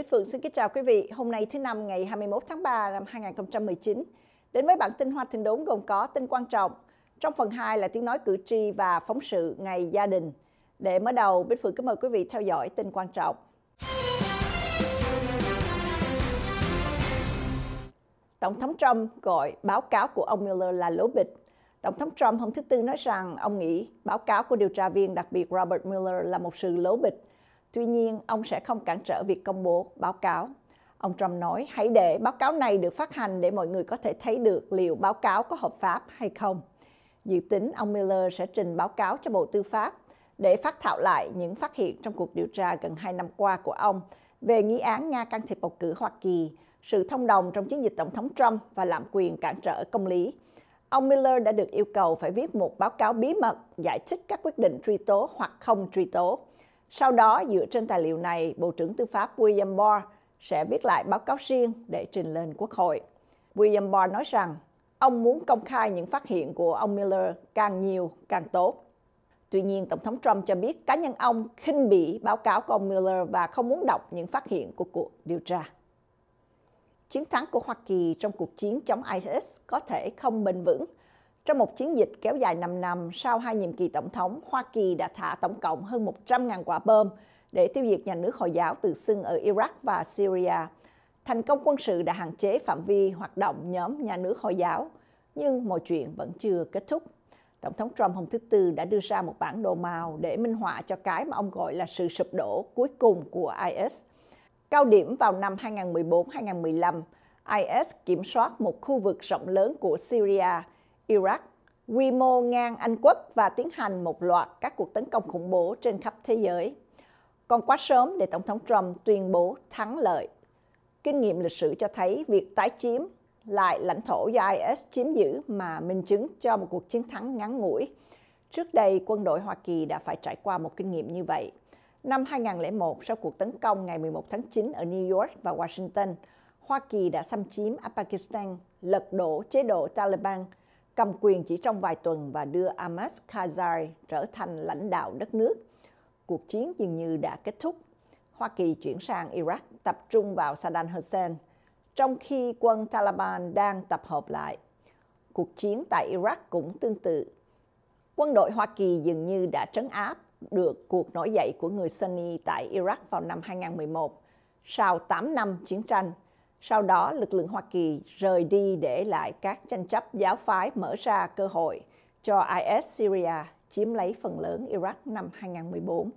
Bích Phượng xin kính chào quý vị. Hôm nay thứ năm ngày 21 tháng 3 năm 2019. Đến với bản tin Hoa Thịnh Đốn gồm có tin quan trọng. Trong phần 2 là tiếng nói cử tri và phóng sự ngày gia đình. Để mở đầu, Bích Phượng kính mời quý vị theo dõi tin quan trọng. Tổng thống Trump gọi báo cáo của ông Mueller là lố bịch. Tổng thống Trump hôm thứ Tư nói rằng ông nghĩ báo cáo của điều tra viên đặc biệt Robert Mueller là một sự lố bịch – Tuy nhiên, ông sẽ không cản trở việc công bố báo cáo. Ông Trump nói, hãy để báo cáo này được phát hành để mọi người có thể thấy được liệu báo cáo có hợp pháp hay không. Dự tính ông Miller sẽ trình báo cáo cho Bộ Tư pháp để phát thảo lại những phát hiện trong cuộc điều tra gần 2 năm qua của ông về nghi án Nga can thiệp bầu cử Hoa Kỳ, sự thông đồng trong chiến dịch Tổng thống Trump và lạm quyền cản trở công lý. Ông Miller đã được yêu cầu phải viết một báo cáo bí mật giải thích các quyết định truy tố hoặc không truy tố. Sau đó, dựa trên tài liệu này, Bộ trưởng Tư pháp William Barr sẽ viết lại báo cáo riêng để trình lên Quốc hội. William Barr nói rằng ông muốn công khai những phát hiện của ông Miller càng nhiều càng tốt. Tuy nhiên, Tổng thống Trump cho biết cá nhân ông khinh bỉ báo cáo của ông Miller và không muốn đọc những phát hiện của cuộc điều tra. Chiến thắng của Hoa Kỳ trong cuộc chiến chống ISIS có thể không bền vững trong một chiến dịch kéo dài 5 năm sau hai nhiệm kỳ tổng thống, Hoa Kỳ đã thả tổng cộng hơn 100.000 quả bom để tiêu diệt nhà nước Hồi giáo tự xưng ở Iraq và Syria. Thành công quân sự đã hạn chế phạm vi hoạt động nhóm nhà nước Hồi giáo, nhưng mọi chuyện vẫn chưa kết thúc. Tổng thống Trump hôm thứ Tư đã đưa ra một bản đồ màu để minh họa cho cái mà ông gọi là sự sụp đổ cuối cùng của IS. Cao điểm vào năm 2014-2015, IS kiểm soát một khu vực rộng lớn của Syria – Iraq, quy mô ngang Anh quốc và tiến hành một loạt các cuộc tấn công khủng bố trên khắp thế giới. Còn quá sớm để Tổng thống Trump tuyên bố thắng lợi. Kinh nghiệm lịch sử cho thấy việc tái chiếm lại lãnh thổ do IS chiếm giữ mà minh chứng cho một cuộc chiến thắng ngắn ngủi. Trước đây, quân đội Hoa Kỳ đã phải trải qua một kinh nghiệm như vậy. Năm 2001, sau cuộc tấn công ngày 11 tháng 9 ở New York và Washington, Hoa Kỳ đã xâm chiếm Afghanistan, lật đổ chế độ Taliban – cầm quyền chỉ trong vài tuần và đưa Ahmad Karzai trở thành lãnh đạo đất nước. Cuộc chiến dường như đã kết thúc. Hoa Kỳ chuyển sang Iraq tập trung vào Saddam Hussein, trong khi quân Taliban đang tập hợp lại. Cuộc chiến tại Iraq cũng tương tự. Quân đội Hoa Kỳ dường như đã trấn áp được cuộc nổi dậy của người Sunni tại Iraq vào năm 2011, sau 8 năm chiến tranh – sau đó, lực lượng Hoa Kỳ rời đi để lại các tranh chấp giáo phái mở ra cơ hội cho IS Syria chiếm lấy phần lớn Iraq năm 2014.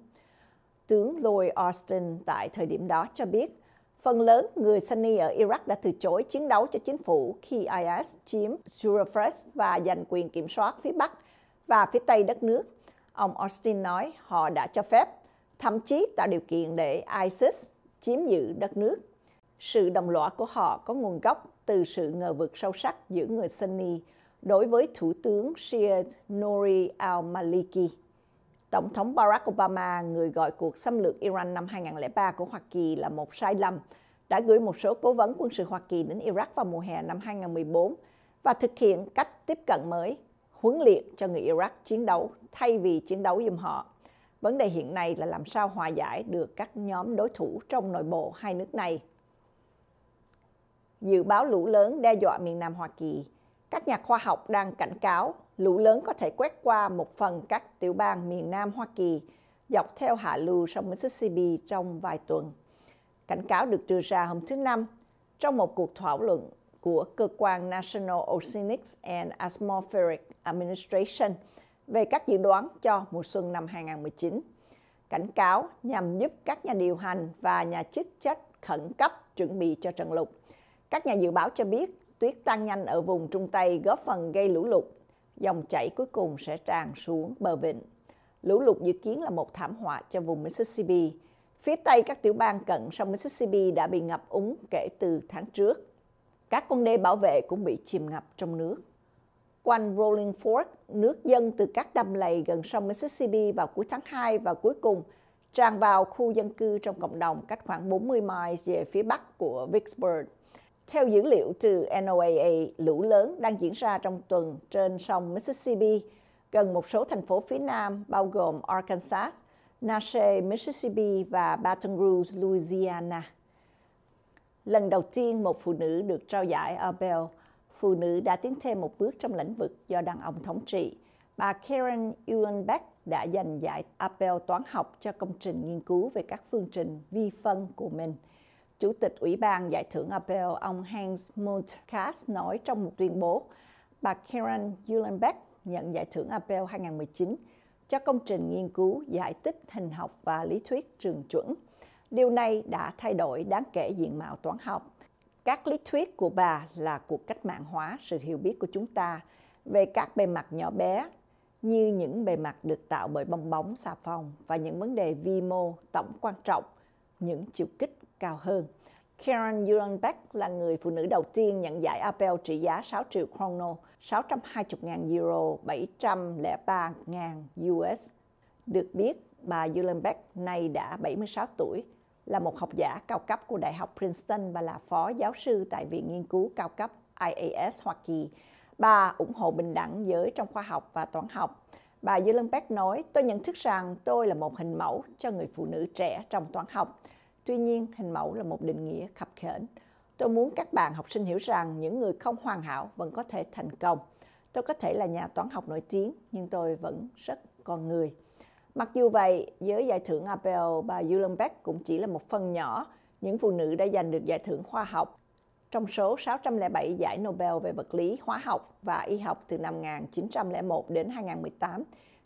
Tướng Lloyd Austin tại thời điểm đó cho biết, phần lớn người Sunni ở Iraq đã từ chối chiến đấu cho chính phủ khi IS chiếm Surafres và giành quyền kiểm soát phía Bắc và phía Tây đất nước. Ông Austin nói họ đã cho phép, thậm chí tạo điều kiện để ISIS chiếm giữ đất nước sự đồng lõa của họ có nguồn gốc từ sự ngờ vực sâu sắc giữa người Sunni đối với Thủ tướng Shia Nouri al-Maliki. Tổng thống Barack Obama, người gọi cuộc xâm lược Iran năm 2003 của Hoa Kỳ là một sai lầm, đã gửi một số cố vấn quân sự Hoa Kỳ đến Iraq vào mùa hè năm 2014 và thực hiện cách tiếp cận mới, huấn luyện cho người Iraq chiến đấu thay vì chiến đấu giùm họ. Vấn đề hiện nay là làm sao hòa giải được các nhóm đối thủ trong nội bộ hai nước này dự báo lũ lớn đe dọa miền Nam Hoa Kỳ. Các nhà khoa học đang cảnh cáo lũ lớn có thể quét qua một phần các tiểu bang miền Nam Hoa Kỳ dọc theo hạ lưu sông Mississippi trong vài tuần. Cảnh cáo được đưa ra hôm thứ Năm trong một cuộc thảo luận của cơ quan National Oceanic and Atmospheric Administration về các dự đoán cho mùa xuân năm 2019. Cảnh cáo nhằm giúp các nhà điều hành và nhà chức trách khẩn cấp chuẩn bị cho trận lụt các nhà dự báo cho biết tuyết tan nhanh ở vùng Trung Tây góp phần gây lũ lụt. Dòng chảy cuối cùng sẽ tràn xuống bờ vịnh. Lũ lụt dự kiến là một thảm họa cho vùng Mississippi. Phía Tây các tiểu bang cận sông Mississippi đã bị ngập úng kể từ tháng trước. Các con đê bảo vệ cũng bị chìm ngập trong nước. Quanh Rolling Fork, nước dâng từ các đầm lầy gần sông Mississippi vào cuối tháng 2 và cuối cùng tràn vào khu dân cư trong cộng đồng cách khoảng 40 miles về phía bắc của Vicksburg. Theo dữ liệu từ NOAA, lũ lớn đang diễn ra trong tuần trên sông Mississippi, gần một số thành phố phía Nam bao gồm Arkansas, Nache, Mississippi và Baton Rouge, Louisiana. Lần đầu tiên một phụ nữ được trao giải Abel, phụ nữ đã tiến thêm một bước trong lĩnh vực do đàn ông thống trị. Bà Karen Ewenbeck đã giành giải Abel toán học cho công trình nghiên cứu về các phương trình vi phân của mình – Chủ tịch Ủy ban Giải thưởng Nobel ông Hans Mundkas nói trong một tuyên bố, bà Karen Uhlenbeck nhận giải thưởng Nobel 2019 cho công trình nghiên cứu giải tích hình học và lý thuyết trường chuẩn. Điều này đã thay đổi đáng kể diện mạo toán học. Các lý thuyết của bà là cuộc cách mạng hóa sự hiểu biết của chúng ta về các bề mặt nhỏ bé như những bề mặt được tạo bởi bong bóng xà phòng và những vấn đề vi mô tổng quan trọng, những chiều kích cao hơn. Karen Urenbeck là người phụ nữ đầu tiên nhận giải Apel trị giá 6 triệu krono, 620.000 euro, 703.000 US. Được biết, bà Urenbeck nay đã 76 tuổi, là một học giả cao cấp của Đại học Princeton và là phó giáo sư tại Viện Nghiên cứu Cao cấp IAS Hoa Kỳ. Bà ủng hộ bình đẳng giới trong khoa học và toán học. Bà Urenbeck nói, tôi nhận thức rằng tôi là một hình mẫu cho người phụ nữ trẻ trong toán học Tuy nhiên, hình mẫu là một định nghĩa khập khểnh. Tôi muốn các bạn học sinh hiểu rằng những người không hoàn hảo vẫn có thể thành công. Tôi có thể là nhà toán học nổi tiếng, nhưng tôi vẫn rất con người. Mặc dù vậy, giới giải thưởng Abel bà Uhlenbeck cũng chỉ là một phần nhỏ những phụ nữ đã giành được giải thưởng khoa học trong số 607 giải Nobel về vật lý, hóa học và y học từ năm 1901 đến 2018,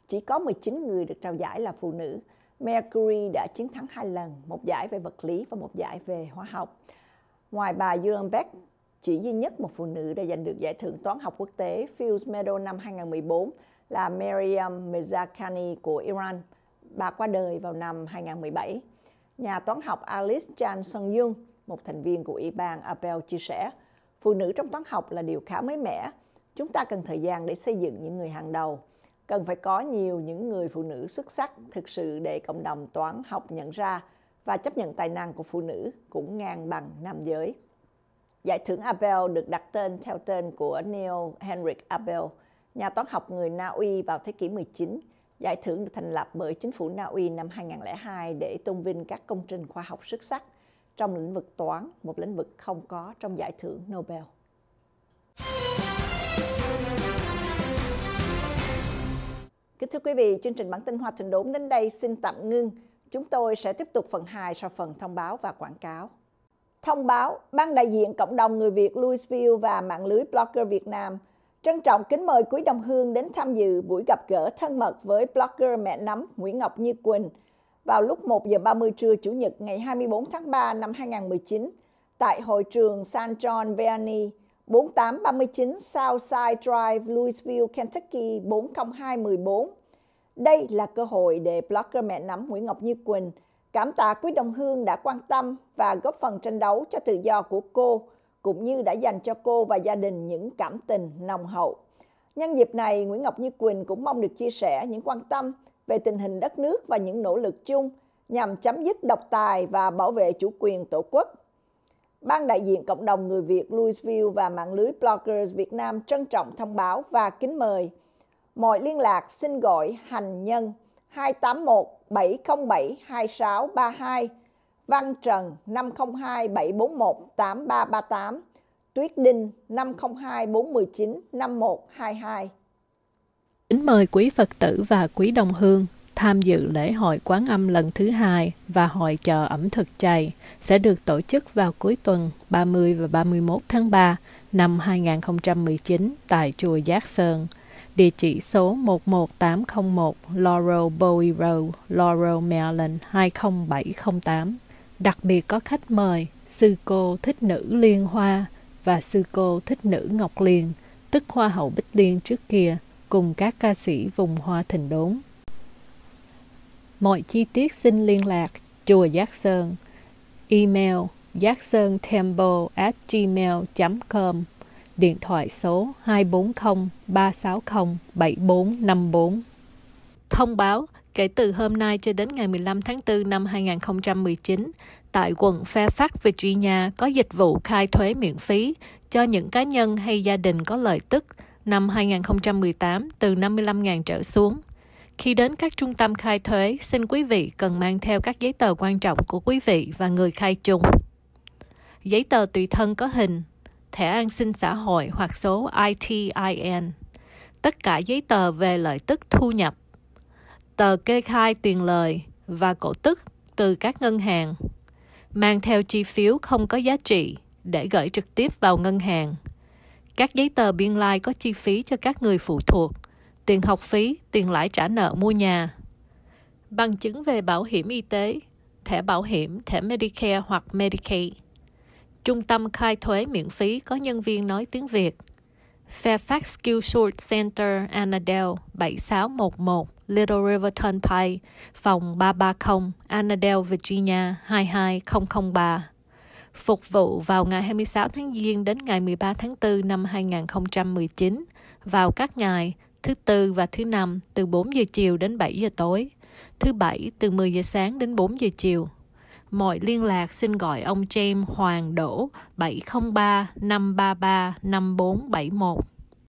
chỉ có 19 người được trao giải là phụ nữ. Mercury đã chiến thắng hai lần, một giải về vật lý và một giải về hóa học. Ngoài bà Jean Beck, chỉ duy nhất một phụ nữ đã giành được giải thưởng toán học quốc tế Fields Medal năm 2014 là Maryam Mirzakhani của Iran. Bà qua đời vào năm 2017. Nhà toán học Alice Chan Sung Yung, một thành viên của Ủy ban Apple chia sẻ, phụ nữ trong toán học là điều khá mới mẻ. Chúng ta cần thời gian để xây dựng những người hàng đầu cần phải có nhiều những người phụ nữ xuất sắc thực sự để cộng đồng toán học nhận ra và chấp nhận tài năng của phụ nữ cũng ngang bằng nam giới. Giải thưởng Abel được đặt tên theo tên của Neil Henrik Abel, nhà toán học người Na Uy vào thế kỷ 19. Giải thưởng được thành lập bởi chính phủ Na Uy năm 2002 để tôn vinh các công trình khoa học xuất sắc trong lĩnh vực toán, một lĩnh vực không có trong giải thưởng Nobel. Kính thưa quý vị, chương trình bản tin Hoa Thịnh Đốn đến đây xin tạm ngưng. Chúng tôi sẽ tiếp tục phần 2 sau phần thông báo và quảng cáo. Thông báo, Ban đại diện cộng đồng người Việt Louisville và mạng lưới Blogger Việt Nam trân trọng kính mời quý đồng hương đến tham dự buổi gặp gỡ thân mật với blogger mẹ nắm Nguyễn Ngọc Như Quỳnh vào lúc 1 giờ 30 trưa Chủ nhật ngày 24 tháng 3 năm 2019 tại hội trường San John Vianney, 4839 Southside Drive, Louisville, Kentucky 40214 đây là cơ hội để blogger mẹ nắm Nguyễn Ngọc Như Quỳnh cảm tạ Quý Đồng Hương đã quan tâm và góp phần tranh đấu cho tự do của cô, cũng như đã dành cho cô và gia đình những cảm tình nồng hậu. Nhân dịp này, Nguyễn Ngọc Như Quỳnh cũng mong được chia sẻ những quan tâm về tình hình đất nước và những nỗ lực chung nhằm chấm dứt độc tài và bảo vệ chủ quyền tổ quốc. Ban đại diện cộng đồng người Việt Louisville và mạng lưới Bloggers Việt Nam trân trọng thông báo và kính mời – Mọi liên lạc xin gọi hành nhân 281 707 2632, Văn Trần 502 741 8338, Tuyết Đinh 502 419 5122. Kính mời quý Phật tử và quý đồng hương tham dự lễ hội quán âm lần thứ hai và hội chợ ẩm thực chay sẽ được tổ chức vào cuối tuần 30 và 31 tháng 3 năm 2019 tại chùa Giác Sơn, địa chỉ số 11801 Laurel Bowie Road, Laurel, Maryland 20708. Đặc biệt có khách mời sư cô thích nữ Liên Hoa và sư cô thích nữ Ngọc Liên, tức Hoa hậu Bích Liên trước kia, cùng các ca sĩ vùng hoa thịnh đốn. Mọi chi tiết xin liên lạc Chùa Giác Sơn Email giác sơn temple at gmail.com điện thoại số 240 360 7454. Thông báo, kể từ hôm nay cho đến ngày 15 tháng 4 năm 2019, tại quận Fairfax, Virginia có dịch vụ khai thuế miễn phí cho những cá nhân hay gia đình có lợi tức năm 2018 từ 55.000 trở xuống. Khi đến các trung tâm khai thuế, xin quý vị cần mang theo các giấy tờ quan trọng của quý vị và người khai trùng Giấy tờ tùy thân có hình, thẻ an sinh xã hội hoặc số ITIN, tất cả giấy tờ về lợi tức thu nhập, tờ kê khai tiền lời và cổ tức từ các ngân hàng, mang theo chi phiếu không có giá trị để gửi trực tiếp vào ngân hàng. Các giấy tờ biên lai có chi phí cho các người phụ thuộc, tiền học phí, tiền lãi trả nợ mua nhà. Bằng chứng về bảo hiểm y tế, thẻ bảo hiểm, thẻ Medicare hoặc Medicaid. Trung tâm khai thuế miễn phí có nhân viên nói tiếng Việt. Fairfax Skill Short Center, Annadale, 7611 Little River Turnpike, phòng 330, Annadale, Virginia 22003. Phục vụ vào ngày 26 tháng Giêng đến ngày 13 tháng 4 năm 2019, vào các ngày thứ Tư và thứ Năm từ 4 giờ chiều đến 7 giờ tối, thứ Bảy từ 10 giờ sáng đến 4 giờ chiều. Mọi liên lạc xin gọi ông James Hoàng Đỗ 703 533 5471.